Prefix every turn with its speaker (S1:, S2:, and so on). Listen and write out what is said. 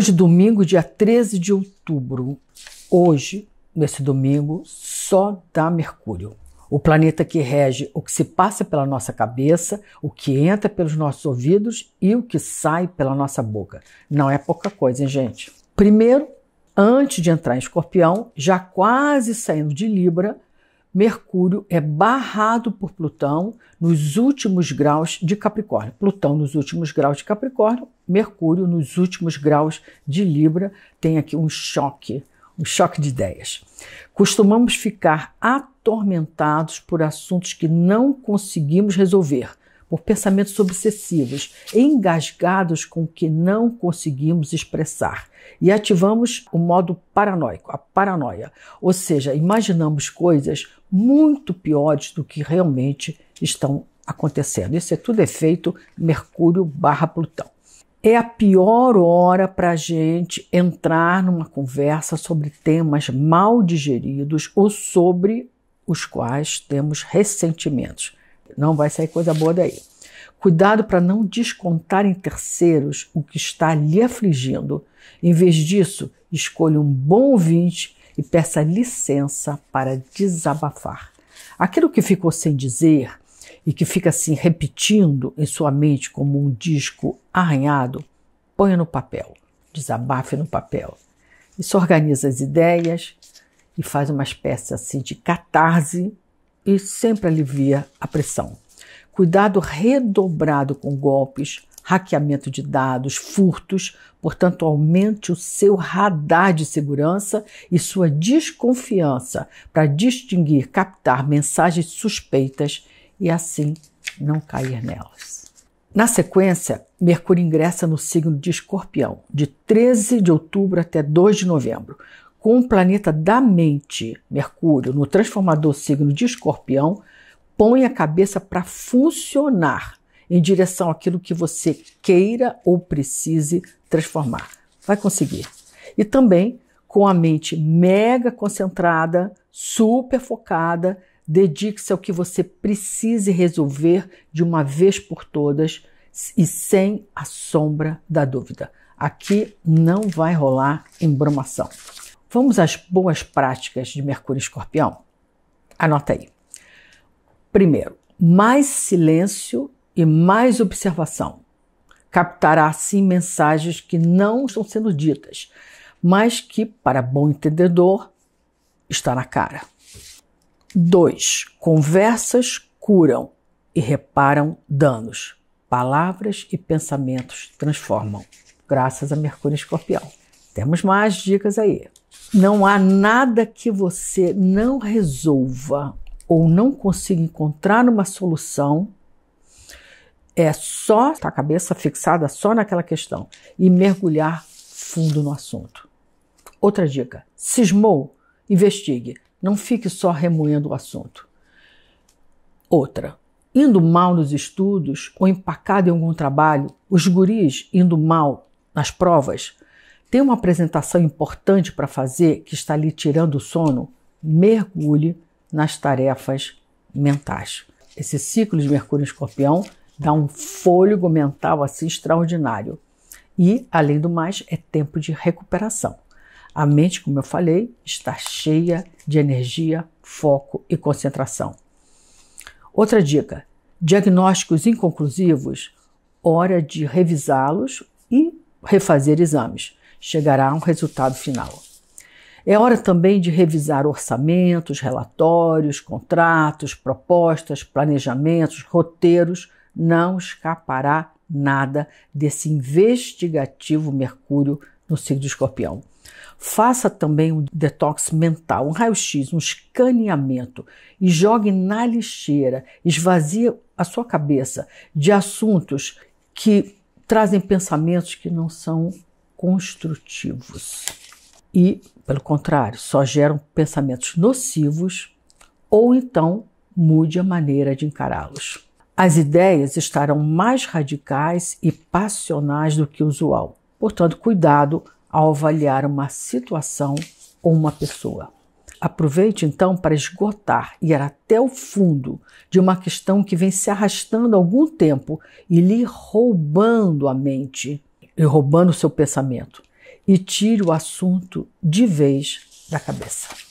S1: Hoje, domingo, dia 13 de outubro. Hoje, nesse domingo, só dá Mercúrio. O planeta que rege o que se passa pela nossa cabeça, o que entra pelos nossos ouvidos e o que sai pela nossa boca. Não é pouca coisa, hein, gente? Primeiro, antes de entrar em Escorpião, já quase saindo de Libra, Mercúrio é barrado por Plutão nos últimos graus de Capricórnio. Plutão nos últimos graus de Capricórnio, Mercúrio nos últimos graus de Libra. Tem aqui um choque, um choque de ideias. Costumamos ficar atormentados por assuntos que não conseguimos resolver, por pensamentos obsessivos, engasgados com o que não conseguimos expressar. E ativamos o modo paranoico, a paranoia. Ou seja, imaginamos coisas muito piores do que realmente estão acontecendo. Isso é tudo efeito Mercúrio barra Plutão. É a pior hora para a gente entrar numa conversa sobre temas mal digeridos ou sobre os quais temos ressentimentos. Não vai sair coisa boa daí. Cuidado para não descontar em terceiros o que está lhe afligindo. Em vez disso, escolha um bom ouvinte e peça licença para desabafar. Aquilo que ficou sem dizer e que fica assim repetindo em sua mente como um disco arranhado, ponha no papel, desabafe no papel. Isso organiza as ideias e faz uma espécie assim de catarse e sempre alivia a pressão. Cuidado redobrado com golpes hackeamento de dados, furtos, portanto, aumente o seu radar de segurança e sua desconfiança para distinguir, captar mensagens suspeitas e assim não cair nelas. Na sequência, Mercúrio ingressa no signo de Escorpião, de 13 de outubro até 2 de novembro, com o planeta da mente, Mercúrio, no transformador signo de Escorpião, põe a cabeça para funcionar em direção àquilo que você queira ou precise transformar. Vai conseguir. E também com a mente mega concentrada, super focada, dedique-se ao que você precise resolver de uma vez por todas e sem a sombra da dúvida. Aqui não vai rolar embromação. Vamos às boas práticas de Mercúrio Escorpião? Anota aí. Primeiro, mais silêncio e mais observação. Captará assim mensagens que não estão sendo ditas, mas que, para bom entendedor, está na cara. 2. Conversas curam e reparam danos. Palavras e pensamentos transformam, graças a Mercúrio Escorpião. Temos mais dicas aí. Não há nada que você não resolva ou não consiga encontrar uma solução é só estar tá a cabeça fixada só naquela questão e mergulhar fundo no assunto. Outra dica: cismou, investigue, não fique só remoendo o assunto. Outra: indo mal nos estudos ou empacado em algum trabalho, os guris indo mal nas provas, tem uma apresentação importante para fazer que está lhe tirando o sono, mergulhe nas tarefas mentais. Esse ciclo de Mercúrio em Escorpião dá um fôlego mental assim extraordinário. E, além do mais, é tempo de recuperação. A mente, como eu falei, está cheia de energia, foco e concentração. Outra dica: diagnósticos inconclusivos, hora de revisá-los e refazer exames. Chegará a um resultado final. É hora também de revisar orçamentos, relatórios, contratos, propostas, planejamentos, roteiros não escapará nada desse investigativo Mercúrio no signo de Escorpião. Faça também um detox mental, um raio-x, um escaneamento e jogue na lixeira, esvazie a sua cabeça de assuntos que trazem pensamentos que não são construtivos e, pelo contrário, só geram pensamentos nocivos ou então mude a maneira de encará-los. As ideias estarão mais radicais e passionais do que o usual. Portanto, cuidado ao avaliar uma situação ou uma pessoa. Aproveite então para esgotar e ir até o fundo de uma questão que vem se arrastando há algum tempo e lhe roubando a mente e roubando o seu pensamento. E tire o assunto de vez da cabeça.